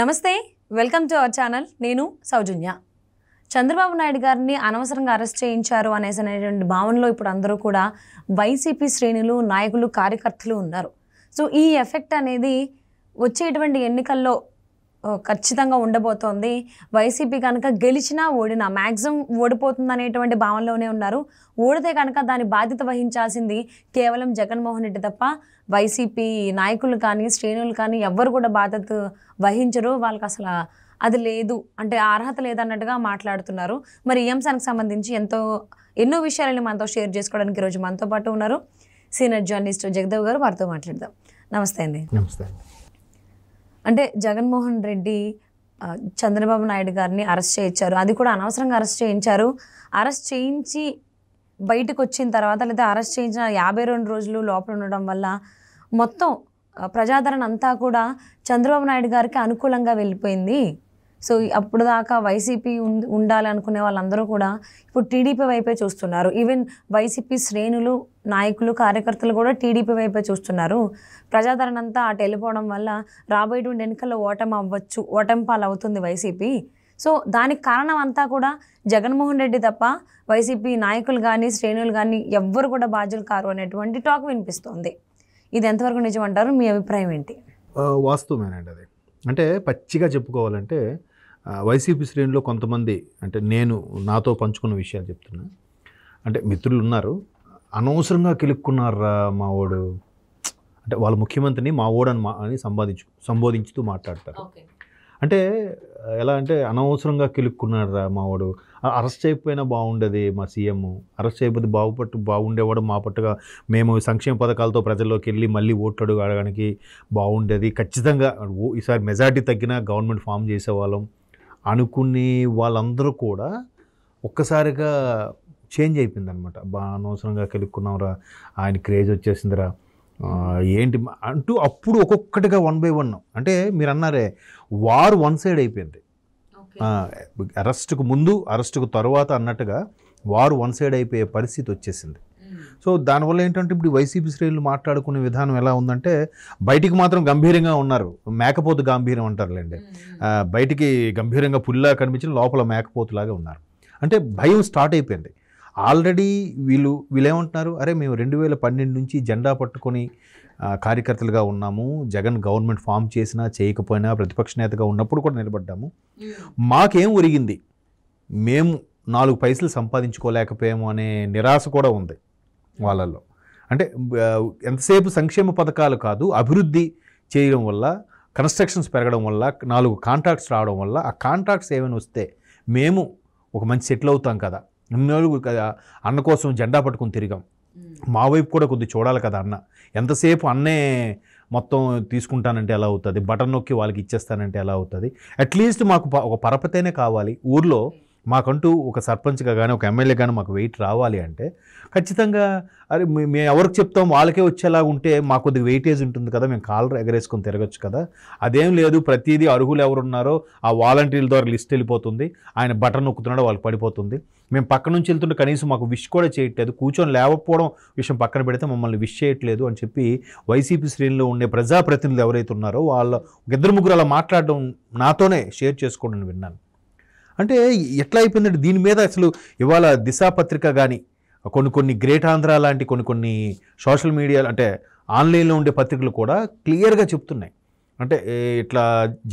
నమస్తే welcome to our channel నేను సౌజన్య చంద్రబాబు నాయుడు గారిని అనవసరంగా అరెస్ట్ చేయించారు అనేసి అనేటువంటి భావనలో ఇప్పుడు అందరూ కూడా వైసీపీ శ్రేణులు నాయకులు కార్యకర్తలు ఉన్నారు సో ఈ ఎఫెక్ట్ అనేది వచ్చేటువంటి ఎన్నికల్లో ఖచ్చితంగా ఉండబోతోంది వైసీపీ కనుక గెలిచినా ఓడినా మ్యాక్సిమం ఓడిపోతుంది అనేటువంటి భావనలోనే ఉన్నారు ఓడితే కనుక దాని బాధ్యత వహించాల్సింది కేవలం జగన్మోహన్ రెడ్డి తప్ప వైసీపీ నాయకులు కానీ శ్రేణులు కానీ ఎవ్వరు కూడా బాధ్యత వహించరు వాళ్ళకి అసలు అది లేదు అంటే అర్హత లేదన్నట్టుగా మాట్లాడుతున్నారు మరి ఈ అంశానికి సంబంధించి ఎంతో ఎన్నో విషయాలని మనతో షేర్ చేసుకోవడానికి ఈరోజు మనతో పాటు ఉన్నారు సీనియర్ జర్నలిస్ట్ జగదేవ్ గారు వారితో మాట్లాడదాం నమస్తే అండి నమస్తే అంటే జగన్మోహన్ రెడ్డి చంద్రబాబు నాయుడు గారిని అరెస్ట్ చేయించారు అది కూడా అనవసరంగా అరెస్ట్ చేయించారు అరెస్ట్ చేయించి బయటకు వచ్చిన తర్వాత లేదా అరెస్ట్ చేయించిన యాభై రెండు రోజులు లోపల ఉండడం వల్ల మొత్తం ప్రజాదరణ అంతా కూడా చంద్రబాబు నాయుడు గారికి అనుకూలంగా వెళ్ళిపోయింది సో అప్పుడు దాకా వైసీపీ ఉండాలనుకునే వాళ్ళందరూ కూడా ఇప్పుడు టీడీపీ వైపే చూస్తున్నారు ఈవెన్ వైసీపీ శ్రేణులు నాయకులు కార్యకర్తలు కూడా టీడీపీ వైపే చూస్తున్నారు ప్రజాదరణ అంతా అటు వెళ్ళిపోవడం వల్ల రాబోయేటువంటి ఎన్నికల్లో ఓటమి అవ్వచ్చు ఓటమి పాలవుతుంది వైసీపీ సో దానికి కారణం అంతా కూడా జగన్మోహన్ రెడ్డి తప్ప వైసీపీ నాయకులు కానీ శ్రేణులు కానీ ఎవ్వరు కూడా బాధ్యులు కారు అనేటువంటి టాక్ వినిపిస్తోంది ఇది ఎంతవరకు నిజమంటారు మీ అభిప్రాయం ఏంటి వాస్తవమేనండి అది అంటే పచ్చిగా చెప్పుకోవాలంటే వైసీపీ శ్రేణిలో కొంతమంది అంటే నేను నాతో పంచుకున్న విషయాలు చెప్తున్నా అంటే మిత్రులు ఉన్నారు అనవసరంగా కిలుక్కున్నారా మా ఓడు అంటే వాళ్ళ ముఖ్యమంత్రిని మా ఓడని మా అని సంపాదించు సంబోధించుతూ మాట్లాడతారు అంటే ఎలా అంటే అనవసరంగా కిలుక్కున్నాడు రా మావాడు అరెస్ట్ అయిపోయినా బాగుండేది మా సీఎం అరెస్ట్ అయిపోతే బాగుపట్టు బాగుండేవాడు మా పట్టుగా మేము సంక్షేమ పథకాలతో ప్రజల్లోకి వెళ్ళి మళ్ళీ ఓట్లు అడగడానికి బాగుండేది ఖచ్చితంగా ఈసారి మెజార్టీ తగ్గినా గవర్నమెంట్ ఫామ్ చేసేవాళ్ళం అనుకుని వాళ్ళందరూ కూడా ఒక్కసారిగా చేంజ్ అయిపోయిందనమాట బాగా అనవసరంగా కెలుక్కున్నాంరా ఆయన క్రేజ్ వచ్చేసిందిరా ఏంటి అంటూ అప్పుడు ఒక్కొక్కటిగా వన్ బై వన్ అంటే మీరు అన్నారే వారు వన్ సైడ్ అయిపోయింది అరెస్ట్కు ముందు అరెస్ట్కు తర్వాత అన్నట్టుగా వారు వన్ సైడ్ అయిపోయే పరిస్థితి వచ్చేసింది సో దానివల్ల ఏంటంటే ఇప్పుడు వైసీపీ శ్రేణులు మాట్లాడుకునే విధానం ఎలా ఉందంటే బయటికి మాత్రం గంభీరంగా ఉన్నారు మేకపోతు గంభీరం అంటారులేండి బయటికి గంభీరంగా పుల్లా కనిపించిన లోపల మేకపోతులాగా ఉన్నారు అంటే భయం స్టార్ట్ అయిపోయింది ఆల్రెడీ వీళ్ళు వీళ్ళేమంటున్నారు అరే మేము రెండు వేల పన్నెండు నుంచి జెండా పట్టుకొని కార్యకర్తలుగా ఉన్నాము జగన్ గవర్నమెంట్ ఫామ్ చేసినా చేయకపోయినా ప్రతిపక్ష నేతగా ఉన్నప్పుడు కూడా నిలబడ్డాము hmm. మాకేం ఒరిగింది మేము నాలుగు పైసలు సంపాదించుకోలేకపోయాము అనే నిరాశ కూడా ఉంది వాళ్ళల్లో అంటే ఎంతసేపు సంక్షేమ పథకాలు కాదు అభివృద్ధి చేయడం వల్ల కన్స్ట్రక్షన్స్ పెరగడం వల్ల నాలుగు కాంట్రాక్ట్స్ రావడం వల్ల ఆ కాంట్రాక్ట్స్ ఏమైనా వస్తే మేము ఒక మంచి సెటిల్ అవుతాం కదా ఇన్నాళ్ళు కదా అన్న కోసం జెండా పట్టుకుని తిరిగాం మా వైపు కూడా కొద్దిగా చూడాలి కదా అన్న ఎంతసేపు అన్నే మొత్తం తీసుకుంటానంటే ఎలా అవుతుంది బటన్ నొక్కి వాళ్ళకి ఇచ్చేస్తానంటే ఎలా అవుతుంది అట్లీస్ట్ మాకు ఒక పరపతేనే కావాలి ఊర్లో మాకంటూ ఒక సర్పంచ్గా కానీ ఒక ఎమ్మెల్యే కానీ మాకు వెయిట్ రావాలి అంటే ఖచ్చితంగా అరే మేము ఎవరికి చెప్తాం వాళ్ళకే వచ్చేలా ఉంటే మా కొద్దిగా వెయిటేజ్ ఉంటుంది కదా మేము కాలర్ ఎగరేసుకొని తిరగచ్చు కదా అదేం లేదు ప్రతిదీ అర్హులు ఎవరున్నారో ఆ వాలంటీర్ల ద్వారా లిస్ట్ వెళ్ళిపోతుంది ఆయన బటన్ నొక్కుతున్నాడు వాళ్ళకి పడిపోతుంది మేము పక్క నుంచి వెళ్తుంటే కనీసం మాకు విష్ కూడా చేయట్లేదు కూర్చొని లేవకపోవడం విషయం పక్కన పెడితే మమ్మల్ని విష్ చేయట్లేదు అని చెప్పి వైసీపీ శ్రేణిలో ఉండే ప్రజాప్రతినిధులు ఎవరైతే ఉన్నారో వాళ్ళ ఇద్దరు ముగ్గురు అలా మాట్లాడడం నాతోనే షేర్ చేసుకోండి విన్నాను అంటే ఎట్లా అయిపోయిందంటే దీని మీద అసలు ఇవాళ దిశాపత్రిక కానీ కొన్ని కొన్ని గ్రేట్ ఆంధ్ర లాంటి కొన్ని కొన్ని సోషల్ మీడియా అంటే ఆన్లైన్లో ఉండే పత్రికలు కూడా క్లియర్గా చెప్తున్నాయి అంటే ఇట్లా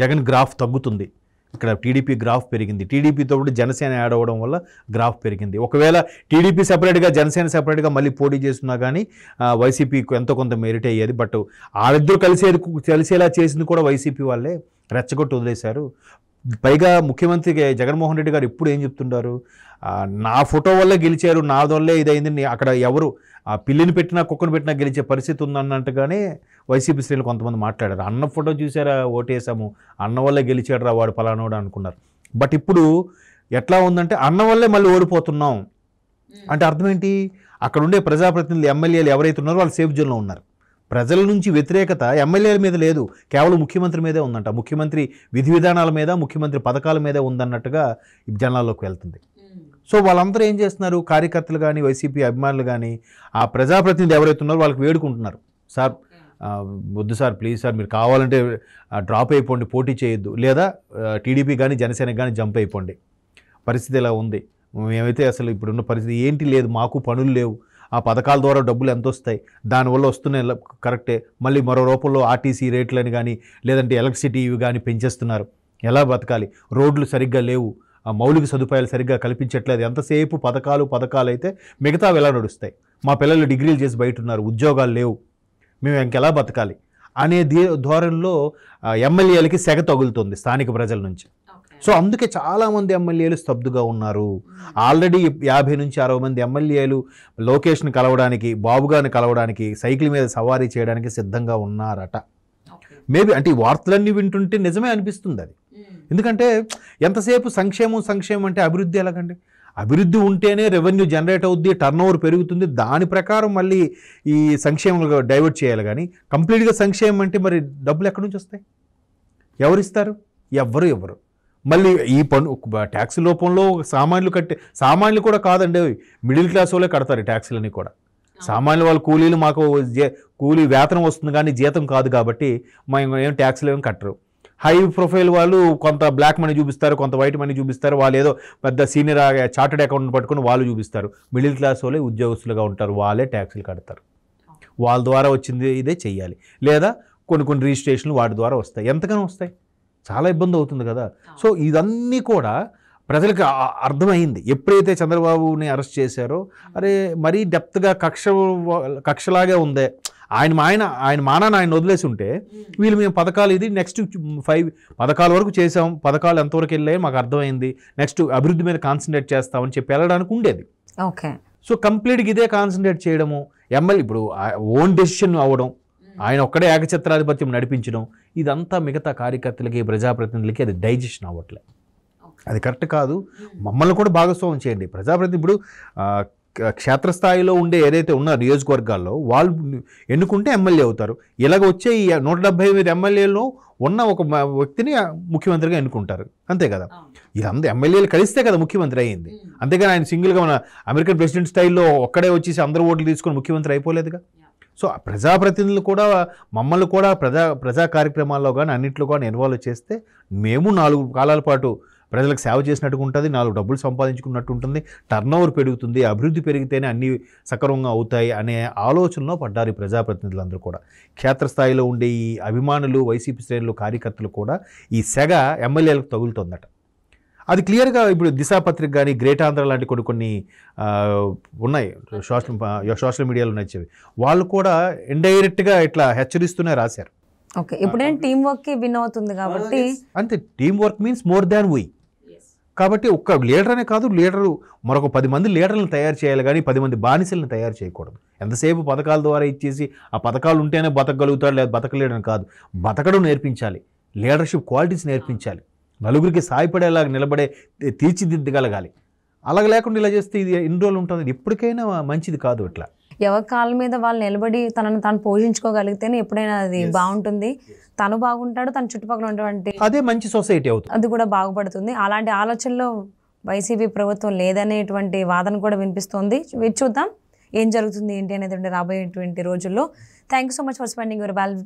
జగన్ గ్రాఫ్ తగ్గుతుంది ఇక్కడ టీడీపీ గ్రాఫ్ పెరిగింది టీడీపీతో పాటు జనసేన యాడ్ అవ్వడం వల్ల గ్రాఫ్ పెరిగింది ఒకవేళ టీడీపీ సెపరేట్గా జనసేన సెపరేట్గా మళ్ళీ పోటీ చేస్తున్నా కానీ వైసీపీకి ఎంతో కొంత మెరిట్ అయ్యేది బట్ వాళ్ళిద్దరూ కలిసేది కలిసేలా చేసింది కూడా వైసీపీ వాళ్ళే రెచ్చగొట్టి వదిలేశారు పైగా ముఖ్యమంత్రి జగన్మోహన్ రెడ్డి గారు ఇప్పుడు ఏం చెప్తుంటారు నా ఫోటో వల్ల గెలిచారు నా వల్లే ఇదైంది అక్కడ ఎవరు ఆ పిల్లిని పెట్టినా కుక్కను పెట్టినా గెలిచే పరిస్థితి ఉందన్నట్టుగానే వైసీపీ శ్రేణులు కొంతమంది మాట్లాడారు అన్న ఫోటో చూసారా ఓటేసాము అన్న వల్లే గెలిచాడు రా వాడు పలానోడు అనుకున్నారు బట్ ఇప్పుడు ఎట్లా ఉందంటే అన్న వల్లే మళ్ళీ ఓడిపోతున్నాం అంటే అర్థం ఏంటి అక్కడ ఉండే ప్రజాప్రతినిధులు ఎమ్మెల్యేలు ఎవరైతే ఉన్నారో వాళ్ళు సేఫ్ జోన్లో ఉన్నారు ప్రజల నుంచి వ్యతిరేకత ఎమ్మెల్యేల మీద లేదు కేవలం ముఖ్యమంత్రి మీదే ఉందంట ముఖ్యమంత్రి విధి విధానాల మీద ముఖ్యమంత్రి పథకాల మీదే ఉందన్నట్టుగా జనాల్లోకి వెళ్తుంది సో వాళ్ళందరూ ఏం చేస్తున్నారు కార్యకర్తలు కానీ వైసీపీ అభిమానులు కానీ ఆ ప్రజాప్రతినిధి ఎవరైతే ఉన్నారో వాళ్ళకి వేడుకుంటున్నారు సార్ వద్దు సార్ ప్లీజ్ సార్ మీరు కావాలంటే డ్రాప్ అయిపోండి పోటీ చేయొద్దు లేదా టీడీపీ కానీ జనసేన కానీ జంప్ అయిపోండి పరిస్థితి ఇలా ఉంది మేమైతే అసలు ఇప్పుడున్న పరిస్థితి ఏంటి లేదు మాకు పనులు లేవు ఆ పథకాల ద్వారా డబ్బులు ఎంత వస్తాయి దానివల్ల వస్తున్నాయి కరెక్టే మళ్ళీ మరో రూపంలో ఆర్టీసీ రేట్లని కానీ లేదంటే ఎలక్ట్రిసిటీ ఇవి కానీ పెంచేస్తున్నారు ఎలా బతకాలి రోడ్లు సరిగ్గా లేవు మౌలిక సదుపాయాలు సరిగ్గా కల్పించట్లేదు ఎంతసేపు పథకాలు పథకాలు అయితే మిగతా ఎలా నడుస్తాయి మా పిల్లలు డిగ్రీలు చేసి బయట ఉన్నారు ఉద్యోగాలు లేవు మేము ఇంకెలా బతకాలి అనే ధోరణిలో ఎమ్మెల్యేలకి సెగ తగులుతుంది స్థానిక ప్రజల నుంచి సో అందుకే చాలామంది ఎమ్మెల్యేలు స్తబ్దుగా ఉన్నారు ఆల్రెడీ యాభై నుంచి అరవై మంది ఎమ్మెల్యేలు లోకేష్ని కలవడానికి బాబుగారిని కలవడానికి సైకిల్ మీద సవారీ చేయడానికి సిద్ధంగా ఉన్నారట మేబీ అంటే ఈ వార్తలన్నీ వింటుంటే నిజమే అనిపిస్తుంది అది ఎందుకంటే ఎంతసేపు సంక్షేమం సంక్షేమం అంటే అభివృద్ధి ఎలాగండి అభివృద్ధి ఉంటేనే రెవెన్యూ జనరేట్ అవుద్ది టర్న్ ఓవర్ పెరుగుతుంది దాని ప్రకారం మళ్ళీ ఈ సంక్షేమం డైవర్ట్ చేయాలి కానీ కంప్లీట్గా సంక్షేమం అంటే మరి డబ్బులు ఎక్కడి నుంచి వస్తాయి ఎవరిస్తారు ఎవ్వరు ఇవ్వరు మళ్ళీ ఈ పన్ను ట్యాక్స్ లోపంలో సామాన్యులు కట్టే సామాన్యులు కూడా కాదండి మిడిల్ క్లాస్ వాళ్ళే కడతారు ట్యాక్సీలని కూడా సామాన్యులు వాళ్ళ కూలీలు మాకు కూలీ వేతనం వస్తుంది కానీ జీతం కాదు కాబట్టి మేము ఏం ట్యాక్స్లు ఏమి కట్టరు హై ప్రొఫైల్ వాళ్ళు కొంత బ్లాక్ మనీ చూపిస్తారు కొంత వైట్ మనీ చూపిస్తారు వాళ్ళు ఏదో పెద్ద సీనియర్ చార్టెడ్ అకౌంట్ పట్టుకుని వాళ్ళు చూపిస్తారు మిడిల్ క్లాస్ వాళ్ళే ఉద్యోగస్తులుగా ఉంటారు వాళ్ళే ట్యాక్స్లు కడతారు వాళ్ళ ద్వారా వచ్చింది ఇదే చెయ్యాలి లేదా కొన్ని కొన్ని రిజిస్ట్రేషన్లు వాటి ద్వారా వస్తాయి ఎంతగానో వస్తాయి చాలా ఇబ్బంది అవుతుంది కదా సో ఇదన్నీ కూడా ప్రజలకు అర్థమైంది ఎప్పుడైతే చంద్రబాబుని అరెస్ట్ చేశారో అరే మరీ డెప్త్గా కక్ష కక్షలాగే ఉందే ఆయన ఆయన ఆయన మానాన్ని ఆయన వదిలేసి ఉంటే వీళ్ళు మేము పథకాలు ఇది నెక్స్ట్ ఫైవ్ పథకాల వరకు చేసాం పథకాలు ఎంతవరకు వెళ్ళాయి మాకు అర్థమైంది నెక్స్ట్ అభివృద్ధి మీద కాన్సన్ట్రేట్ చేస్తామని చెప్పి వెళ్ళడానికి ఉండేది ఓకే సో కంప్లీట్గా ఇదే కాన్సన్ట్రేట్ చేయడము ఎమ్మెల్యే ఇప్పుడు ఓన్ డెసిషన్ అవ్వడం ఆయన ఒక్కడే ఏకచిత్రాధిపత్యం నడిపించడం ఇదంతా మిగతా కార్యకర్తలకి ప్రజాప్రతినిధులకి అది డైజెషన్ అవ్వట్లే అది కరెక్ట్ కాదు మమ్మల్ని కూడా భాగస్వామ్యం చేయండి ప్రజాప్రతినిధి ఇప్పుడు క్షేత్రస్థాయిలో ఉండే ఏదైతే ఉన్న నియోజకవర్గాల్లో వాళ్ళు ఎన్నుకుంటే ఎమ్మెల్యే అవుతారు ఇలాగ వచ్చే ఈ నూట డెబ్బై ఎనిమిది ఎమ్మెల్యేలో ఉన్న ఒక వ్యక్తిని ముఖ్యమంత్రిగా ఎన్నుకుంటారు అంతే కదా ఇదంతా ఎమ్మెల్యేలు కలిస్తే కదా ముఖ్యమంత్రి అయ్యింది అంతేగాని ఆయన సింగిల్గా మన అమెరికన్ ప్రెసిడెంట్ స్టైల్లో ఒక్కడే వచ్చేసి అందరూ ఓట్లు తీసుకొని ముఖ్యమంత్రి అయిపోలేదుగా సో ప్రజాప్రతినిధులు కూడా మమ్మల్ని కూడా ప్రజా ప్రజా కార్యక్రమాల్లో కానీ అన్నింటిలో కానీ ఇన్వాల్వ్ చేస్తే మేము నాలుగు కాలాల పాటు ప్రజలకు సేవ చేసినట్టుగా ఉంటుంది నాలుగు డబ్బులు సంపాదించుకున్నట్టు ఉంటుంది టర్న్ ఓవర్ పెరుగుతుంది అభివృద్ధి పెరిగితేనే అన్నీ సక్రమంగా అవుతాయి అనే ఆలోచనలో పడ్డారు ఈ ప్రజాప్రతినిధులందరూ కూడా క్షేత్రస్థాయిలో ఉండే ఈ అభిమానులు వైసీపీ శ్రేణులు కార్యకర్తలు కూడా ఈ సెగ ఎమ్మెల్యేలకు తగులుతుందట అది క్లియర్గా ఇప్పుడు దిశాపత్రిక కానీ గ్రేట్ ఆంధ్ర లాంటి కొన్ని కొన్ని ఉన్నాయి సోషల్ సోషల్ మీడియాలో నచ్చేవి వాళ్ళు కూడా ఇండైరెక్ట్గా ఇట్లా హెచ్చరిస్తూనే రాశారు ఓకే ఇప్పుడు టీం వర్క్ విన్ అవుతుంది కాబట్టి అంతే teamwork means more than we కాబట్టి ఒక్క లీడర్ అనే కాదు లీడరు మరొక పది మంది లీడర్లను తయారు చేయాలి కానీ పది మంది బానిసలను తయారు చేయకూడదు ఎంతసేపు పథకాల ద్వారా ఇచ్చేసి ఆ పథకాలు ఉంటేనే బతకగలుగుతాడు లేదా బతకలేడని కాదు బతకడం నేర్పించాలి లీడర్షిప్ క్వాలిటీస్ నేర్పించాలి నలుగురికి సాయపడేలాగా నిలబడే తీర్చిదిద్దగలగాలి అలాగ లేకుండా ఇలా చేస్తే ఇది ఎన్ని రోజులు ఉంటుంది ఎప్పటికైనా మంచిది కాదు అట్లా ఎవరి కాళ్ళ మీద వాళ్ళు నిలబడి తనను తాను పోషించుకోగలిగితేనే ఎప్పుడైనా అది బాగుంటుంది తను బాగుంటాడు తన చుట్టుపక్కల ఉన్నటువంటి అదే మంచి సొసైటీ అవుతుంది అది కూడా బాగుపడుతుంది అలాంటి ఆలోచనలో వైసీపీ ప్రభుత్వం లేదనేటువంటి వాదన కూడా వినిపిస్తోంది చూద్దాం ఏం జరుగుతుంది ఏంటి అనేది రాబోయేటువంటి రోజుల్లో thank you so much for spending your wall